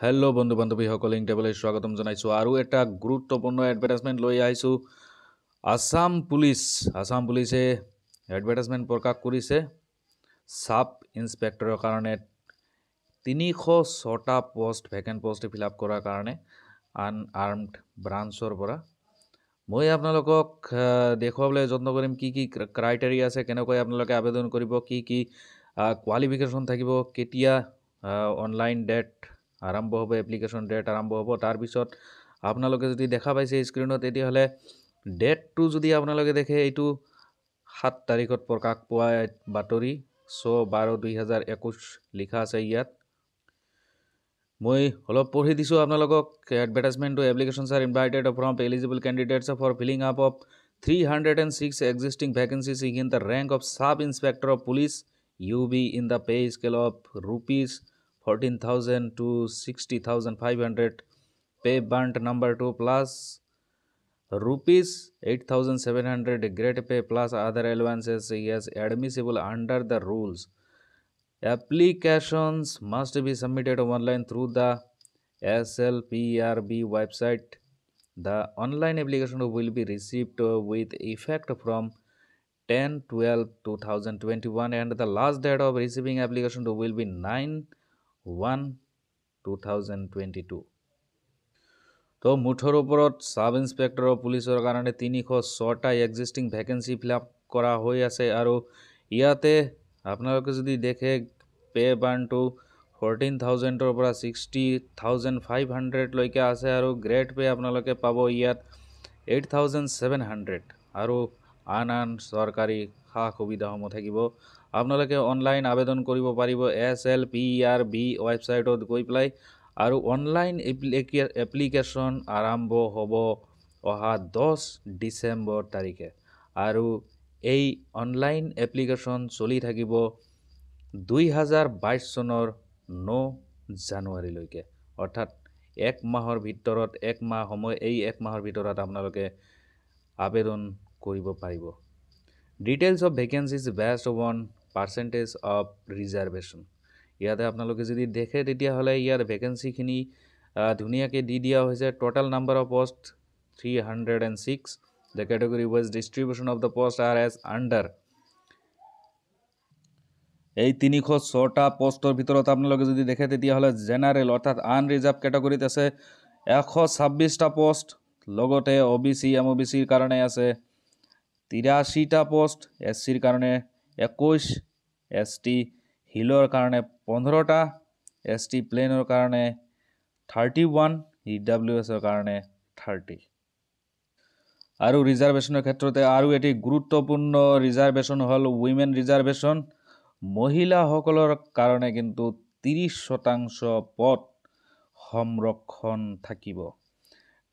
Hello' বন্ধু বান্ধৱীসকল ইণ্টাৰভিউলৈ স্বাগতম জনাইছোঁ আৰু এটা গুৰুত্বপূৰ্ণ এডভাৰ্টাইজমেণ্ট লৈ আহিছোঁ আছাম পুলিচ আছাম পুলিচে এডভাৰ্টাইজমেণ্ট প্ৰকাশ কৰিছে চাব ইঞ্চপেক্টৰৰ কাৰণে তিনিশ ছটা post vacant post fill up কৰাৰ কাৰণে আন আৰ্মড ব্ৰাঞ্চৰ পৰা মই আপোনালোকক দেখুৱাবলৈ যত্ন কৰিম কি কি ক্ৰাইটেৰিয়া আছে কেনেকৈ আপোনালোকে আবেদন কৰিব কি কি কোৱালিফিকেশ্যন থাকিব কেতিয়া অনলাইন ডেট আৰম্ভ হ'ব এপ্লিকেশ্যন ডেট আৰম্ভ হ'ব তাৰপিছত আপোনালোকে যদি দেখা পাইছে স্ক্ৰীণত তেতিয়াহ'লে ডেটটো যদি আপোনালোকে দেখে এইটো সাত তাৰিখত প্ৰকাশ পোৱা বাতৰি ছ' বাৰ দুই হাজাৰ একৈছ লিখা আছে ইয়াত মই অলপ পঢ়ি দিছোঁ আপোনালোকক এডভাৰটাইজমেণ্টটো এপ্লিকেশ্যন চাৰ invited from eligible candidates for filling up of three hundred and six existing vacancies in the rank of sub inspector of police U B in the pay scale of rupees 14,000 to 60,500 pay band number 2 plus rupees 8,700 grade pay plus other allowances is admissible under the rules. Applications must be submitted online through the SLPRB website. The online application will be received with effect from 10 12 2021 and the last date of receiving application will be 9 one two thousand twenty two তো মুঠৰ ওপৰত sub inspector পুলিচৰ কাৰণে তিনিশ ছটা existing vacancy fill up কৰা হৈ আছে আৰু ইয়াতে আপোনালোকে যদি দেখে পে বাৰ্ণটো ফৰ্টিন থাউজেণ্ডৰ পৰা ছিক্সটি থাউজেণ্ড ফাইভ হাণ্ড্ৰেডলৈকে আছে আৰু গ্ৰেড পে আপোনালোকে পাব ইয়াত এইট থাউজেণ্ড ছেভেন হাণ্ড্ৰেড আৰু আন আন চৰকাৰী সা সুবিধাসমূহ থাকিব আপোনালোকে অনলাইন আবেদন কৰিব পাৰিব S L P R B ৱেবছাইটত গৈ পেলাই আৰু অনলাইন এপ্লিকেশ্যন আৰম্ভ হব অহা দহ ডিচেম্বৰ তাৰিখে আৰু এই অনলাইন এপ্লিকেশ্যন চলি থাকিব দুই হাজাৰ বাইছ চনৰ ন জানুৱাৰীলৈকে অৰ্থাৎ এক মাহৰ ভিতৰত এক মাহ সময় এই এক মাহৰ ভিতৰত আপোনালোকে আবেদন কৰিব পাৰিব details of vacancies best one percentage of reservation ইয়াতে আপোনালোকে যদি দেখে তেতিয়াহ'লে ইয়াৰ ভেকেঞ্চিখিনি ধুনীয়াকৈ দি দিয়া হৈছে total number of post three hundred and six the category wise distribution of the post are as under এই তিনিশ ছটা পষ্টৰ ভিতৰত আপোনালোকে যদি দেখে তেতিয়াহ'লে জেনেৰেল অৰ্থাৎ আনৰিজাৰ্ভ কেটেগৰীত আছে এশ ছাব্বিছটা পোস্ট লগতে O' B C M O' B চিৰ কাৰণে আছে তিৰাশীটা পোষ্ট এছ চিৰ কাৰণে একৈছ এছ টি হিলৰ কাৰণে পোন্ধৰটা এছ টি প্লেনৰ কাৰণে থাৰ্টি ওৱান ই ডাব্লিউ এছৰ কাৰণে থাৰ্টি আৰু ৰিজাৰ্ভেশ্যনৰ ক্ষেত্ৰতে আৰু এটি গুৰুত্বপূৰ্ণ ৰিজাৰ্ভেশ্যন হ'ল উইমেন ৰিজাৰ্ভেশ্যন মহিলাসকলৰ কাৰণে কিন্তু ত্ৰিছ শতাংশ পদ সংৰক্ষণ থাকিব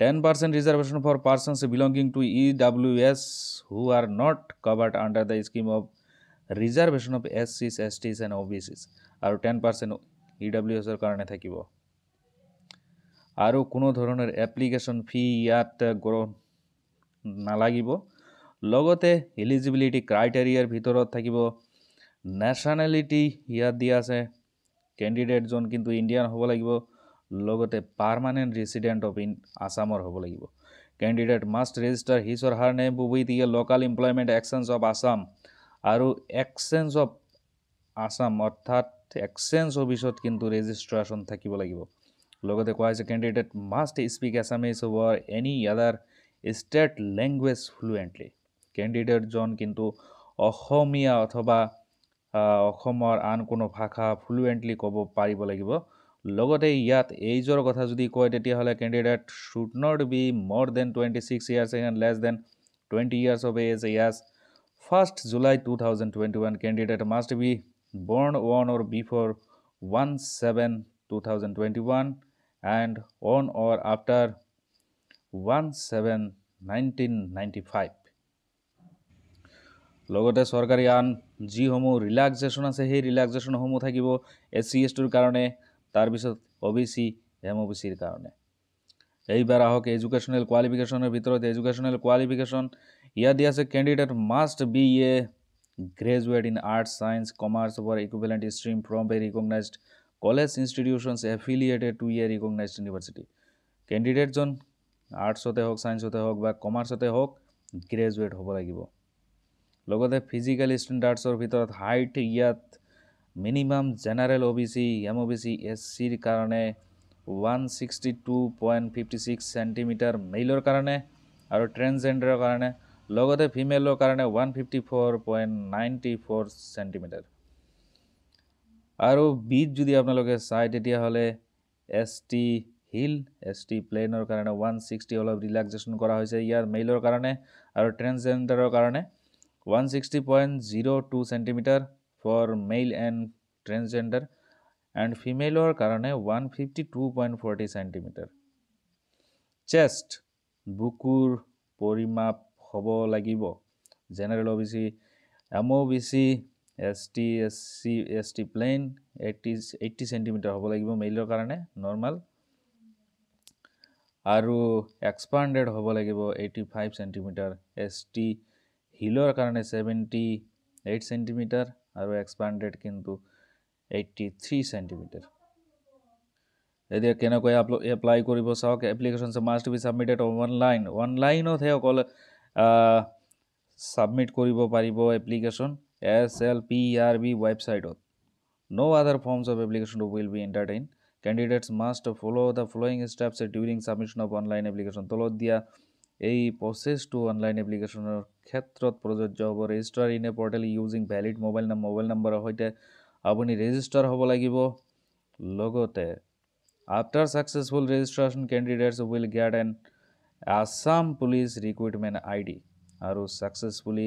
ten percent reservation for persons belonging to E W S who are not covered under the scheme of reservation of S Cs S Ts and O' B Cs আৰু টেন পাৰ্চেণ্ট ই ডাব্লিউ এছৰ কাৰণে থাকিব আৰু কোনো ধৰণৰ application ফি ইয়াত গ্ৰহ নালাগিব লগতে এলিজিবিলিটি ক্ৰাইটেৰিয়াৰ ভিতৰত থাকিব নেশ্যনেলিটি ইয়াত দিয়া আছে কেণ্ডিডেটজন কিন্তু ইণ্ডিয়ান হ'ব লাগিব লগতে পাৰ্মানেণ্ট ৰেচিডেণ্ট অফ ইন আছামৰ হ'ব লাগিব candidate must register his or her name with ইয়াৰ local employment exchange of Assam আৰু এক্সেঞ্জ অফ আসাম অৰ্থাৎ এক্সেঞ্জ অফিচত কিন্তু ৰেজিষ্ট্ৰেশ্যন থাকিব লাগিব লগতে কোৱা হৈছে candidate must speak Assamese or any other state language fluently কেণ্ডিডেটজন কিন্তু অসমীয়া অথবা অসমৰ আন কোনো ভাষা ফ্লুৱেণ্টলি ক'ব পাৰিব লাগিব লগতে ইয়াত এইজৰ কথা যদি কয় তেতিয়াহ'লে candidate should not be more than twenty six years and less than twenty years of age years first July two thousand twenty one candidate must be born one or before one seven two thousand twenty one and on or after one seven nineteen ninety five লগতে চৰকাৰী আন যিসমূহ ৰিলাক্সেশ্যন আছে সেই ৰিলাক্সেশ্যনসমূহ থাকিব S C S টিৰ কাৰণে তাৰপিছত O' B C M O' B চিৰ কাৰণে এইবার আহক এডুকেশনাল কোয়ালিফিকেশনের ভিতরত এডুকেশনাল কোয়ালিফিকেশন ইয়া দিয়া আছে candidate must be a graduate in arts science commerce or equivalent stream from a recognised college institutions affiliated to a recognised university ক্যান্ডিডেটজন আর্টস হতে হোক সায়েন্স হোক বা কমার্স হতে হোক গ্রাজুয়েট হ'ব লাগিব লগতে ফিজিকেল ষ্টেণ্ডাৰ্ডছৰ ভিতৰত হাইট ইয়াত minimum general O' B C M O' B C S চিৰ কাৰণে 162.56 সেন্টিমিটার মেইলর কারণে আর ট্রেন্সজেন্ডারের কারণে লগতে ফিমেলর কারণে 154.94 সেন্টিমিটার আর বিট যদি আপনাদের সাই তেতিয়া হলে এসটি হিল এসটি প্লেনের কারণে 160 অল অফ রিল্যাক্সেশন করা হয়েছে ইয়ার মেইলর কারণে আর ট্রেন্সজেন্ডারের কারণে 160.02 centimetre for male and transgender and ফিমেলৰ কাৰণে one fifty two point forty centimetre chest বুকুৰ পৰিমাপ হ'ব লাগিব general O' B C M O' B C S T S C S T plain eighty eighty centimetre হ'ব লাগিব মেইলৰ কাৰণে নৰ্মেল আৰু এক্সপাণ্ডেড হ'ব লাগিব eighty five centimetre S T হিলৰ কাৰণে ছেভেণ্টি এইট চেণ্টিমিটাৰ আৰু এক্সপাণ্ডেড কিন্তু এইট্টি থ্ৰী চেণ্টিমিটাৰ এতিয়া কেনেকৈ এপ্লাই কৰিব চাওক applications must be submitted online অনলাইনতহে অকল চাবমিট কৰিব পাৰিব application S L P R B ৱেবছাইটত No other forms of application will be entertained. Candidates must follow the following steps during submission of online application তলত দিয়া এই প্ৰচেছটো online এপ্লিকেশ্যনৰ ক্ষেত্ৰত প্ৰযোজ্য হ'ব register in a portal using valid mobile mobile নম্বৰৰ সৈতে আপুনি ৰেজিষ্টাৰ হ'ব লাগিব লগতে after successful registration candidates will get an Assam police recruitment I D আৰু ছাকচেছফুলি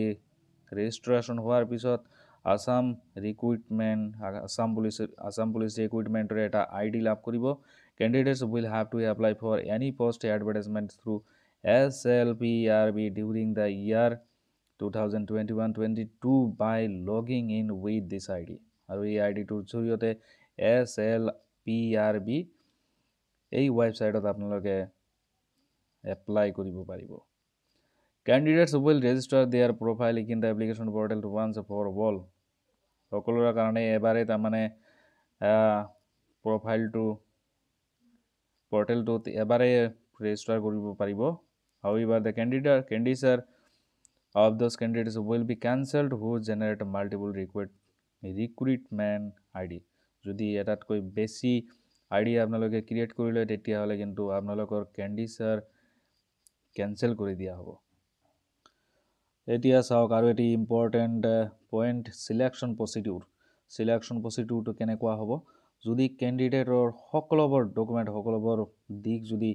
ৰেজিষ্ট্ৰেশ্যন হোৱাৰ পিছত Assam recruitment Assam police Assam police ৰিক্ৰুইটমেণ্টৰে এটা আই ডি লাভ কৰিব candidates will have to apply for any post advertisement through S L P R B during the year two thousand twenty one twenty two by logging in with this I D আৰু এই I ডিটোৰ জৰিয়তে S L P R B এই ৱেবছাইটত আপোনালোকে apply কৰিব পাৰিব candidates will register their profile in the application portal to once for world সকলোৰে কাৰণে এবাৰেই তাৰমানে প্ৰফাইলটো পৰ্টেলটোত এবাৰেই ৰেজিষ্টাৰ কৰিব পাৰিব আৰু এইবাৰ the candidate candidature of those candidates will be cancelled who generate multiple request recruitment I D যদি এটাতকৈ বেছি আই ডি আপোনালোকে ক্ৰিয়েট কৰি লয় তেতিয়াহ'লে কিন্তু আপোনালোকৰ কেণ্ডিচাৰ কেঞ্চেল কৰি দিয়া হ'ব এতিয়া চাওক আৰু এটি important point selection procedure selection প্ৰচিডিউৰটো কেনেকুৱা হ'ব যদি কেণ্ডিডেটৰ সকলোবোৰ ডকুমেণ্ট সকলোবোৰ দিশ যদি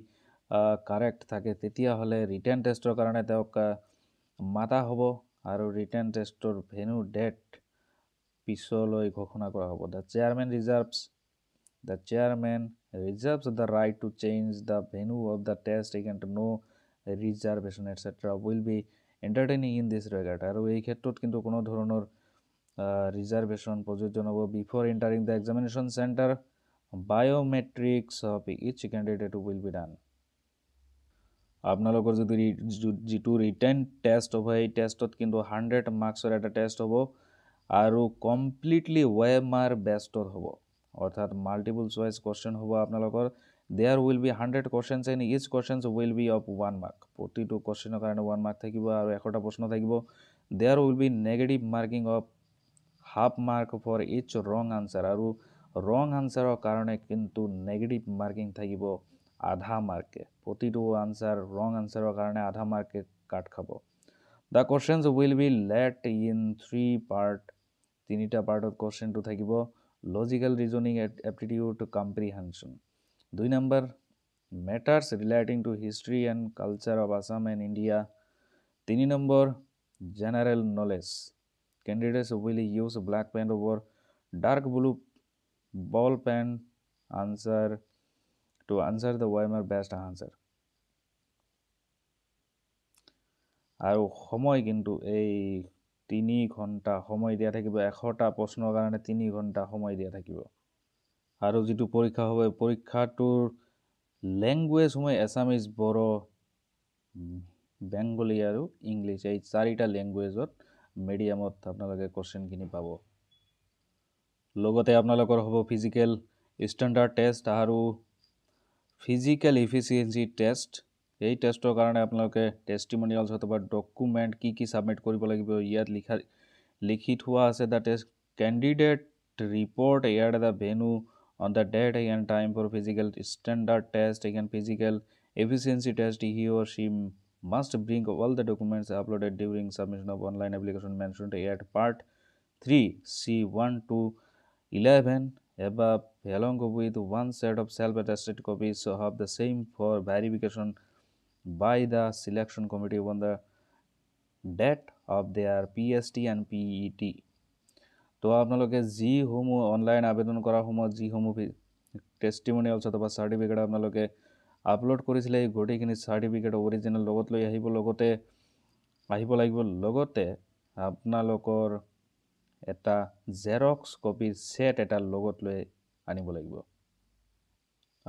কাৰেক্ট থাকে তেতিয়াহ'লে ৰিটাৰ্ণ টেষ্টৰ কাৰণে তেওঁক মাতা হ'ব আৰু ৰিটাৰ্ণ টেষ্টৰ ভেনু ডেট পিছলৈ ঘোষণা কৰা হ'ব the chairman reserves the chairman reserves the right to change the venue of the test against no' reservation etcetera will be entertaining in this regard আৰু এই ক্ষেত্ৰত কিন্তু কোনো ধৰণৰ ৰিজাৰ্ভেশ্যন প্ৰযোজ্য নহ'ব before entering the examination centre biometrics of each candidate will be done আপোনালোকৰ যদি যিটো ৰিটাৰ্ণ টেষ্ট হ'ব সেই টেষ্টত কিন্তু হাণ্ড্ৰেড মাৰ্কছৰ এটা টেষ্ট হ'ব আৰু কমপ্লিটলি ৱে মাৰ বেষ্টৰ হ'ব অৰ্থাৎ মাল্টিপুল চইচ কুৱেশ্যন হ'ব আপোনালোকৰ there will be hundred questions and each questions will be of one mark প্ৰতিটো কুৱেশ্যনৰ কাৰণে ওৱান মাৰ্ক থাকিব আৰু এশটা প্ৰশ্ন থাকিব there will be negative marking of half mark for each wrong answer আৰু ৰং আনচাৰৰ কাৰণে কিন্তু নেগেটিভ মাৰ্কিং থাকিব আধা মাৰ্কে প্ৰতিটো আনচাৰ ৰং আনচাৰৰ কাৰণে আধা মাৰ্কে কাট খাব the questions will be let in three part তিনিটা পাৰ্টৰ কোৱেশ্যনটো থাকিব লজিকেল ৰিজনিং এপটিটিউড কম্প্ৰিহেনশ্যন দুই number matters relating to history and culture of Assam and India তিনি number general knowledge candidates will use black pen over dark blue ball pen answer to answer the why mar best answer আৰু সময় কিন্তু এই তিনি ঘণ্টা সময় দিয়া থাকিব এশটা প্ৰশ্নৰ কাৰণে তিনি ঘণ্টা সময় দিয়া থাকিব আৰু যিটো পৰীক্ষা হ'ব পৰীক্ষাটোৰ লেংগুৱেজ সময় এছামিজ বড়ো বেংগলী আৰু ইংলিছ এই চাৰিটা লেংগুৱেজত মিডিয়ামত আপোনালোকে কুৱেশ্যনখিনি পাব লগতে আপোনালোকৰ হ'ব ফিজিকেল ষ্টেণ্ডাৰ্ড টেষ্ট আৰু ফিজিকেল ইফিচিয়েঞ্চি টেষ্ট এই টেষ্টৰ কাৰণে আপোনালোকে টেষ্টিমনিয়েলছ অথবা ডকুমেণ্ট কি কি ছাবমিট কৰিব লাগিব ইয়াত লিখা লিখি থোৱা আছে দ্য টেষ্ট কেণ্ডিডেট ৰিপৰ্ট ইয়াৰ the venue on the date and time for physical standard test and physical efficiency test he or she must bring all the documents uploaded during submission of online application mentioned at part 3 c1 to 11 above along with one set of self-attested copies of the same for verification by the selection committee on the debt of their PST and PET. তো আপোনালোকে যিসমূহ online আবেদন কৰাৰ সময়ত যিসমূহ টেষ্টিমনিয়েলছ অথবা certificate আপোনালোকে upload কৰিছিলে এই গোটেইখিনি চাৰ্টিফিকেট অৰিজিনেল লগত লৈ আহিব লগতে আহিব লাগিব লগতে আপোনালোকৰ এটা জেৰক্স কপিৰ ছেট এটা লগত লৈ আনিব লাগিব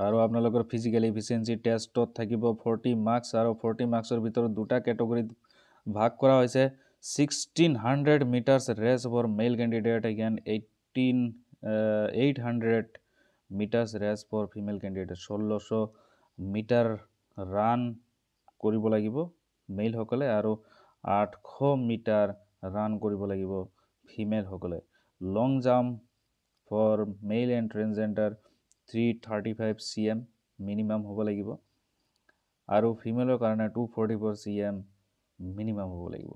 আৰু আপোনালোকৰ ফিজিকেল ইফিচিয়েঞ্চি টেষ্টত থাকিব ফৰ্টি মাৰ্কছ আৰু ফৰ্টি মাৰ্কছৰ ভিতৰত দুটা কেটেগৰীত ভাগ কৰা হৈছে sixteen hundred metres race for male candidate again eighteen eight hundred metres race for female candidate ষোল্লশ মিটাৰ ৰান কৰিব লাগিব মেইলসকলে আৰু আঠশ মিটাৰ ৰান কৰিব লাগিব ফিমেলসকলে long jump for male and transgender three thirty five C M minimum হ'ব লাগিব আৰু ফিমেলৰ কাৰণে two forty four C M minimum হ'ব লাগিব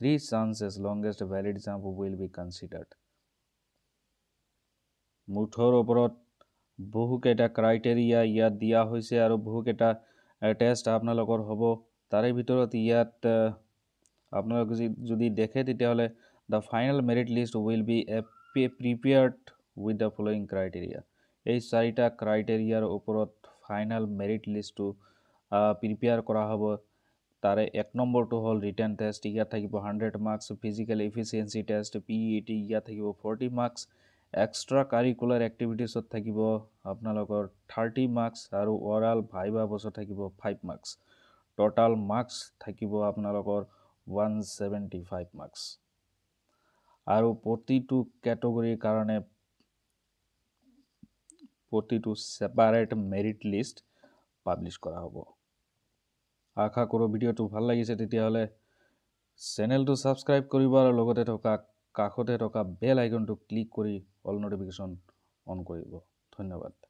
three চান্সেছ longest valid jump will be considered মুঠৰ ওপৰত বহুকেইটা ক্ৰাইটেৰিয়া ইয়াত দিয়া হৈছে আৰু বহুকেইটা টেষ্ট আপোনালোকৰ হ'ব তাৰে ভিতৰত ইয়াত আপোনালোকে যদি দেখে তেতিয়াহ'লে the final merit list will be a prepared with the following criteria এই চাৰিটা ক্ৰাইটেৰিয়াৰ ওপৰত ফাইনেল মেৰিট লিষ্টটো প্ৰিপেয়াৰ কৰা হ'ব তাৰে এক নম্বৰটো হ'ল ৰিটাৰ্ণ টেষ্ট ইয়াত থাকিব hundred marks physical efficiency test P E T ইয়াত থাকিব ফৰ্টি মাৰ্কছ এক্সট্ৰা কাৰিকুলাৰ এক্টিভিটিছত থাকিব আপোনালোকৰ থাৰ্টি মাৰ্কছ আৰু অৰাল ভাইভা বছৰ থাকিব ফাইভ মাৰ্কছ টোটাল মাৰ্কছ থাকিব আপোনালোকৰ ওৱান ছেভেণ্টি ফাইভ মাৰ্কছ আৰু প্ৰতিটো কেটেগৰীৰ কাৰণে প্ৰতিটো ছেপাৰেট মেৰিট লিষ্ট পাব্লিছ কৰা হ'ব আশা কৰোঁ ভিডিঅ'টো ভাল লাগিছে তেতিয়াহ'লে চেনেলটো ছাবস্ক্ৰাইব কৰিব আৰু লগতে থকা কাষতে থকা বেল আইকনটো ক্লিক কৰি অল নটিফিকেশ্যন অন কৰিব ধন্যবাদ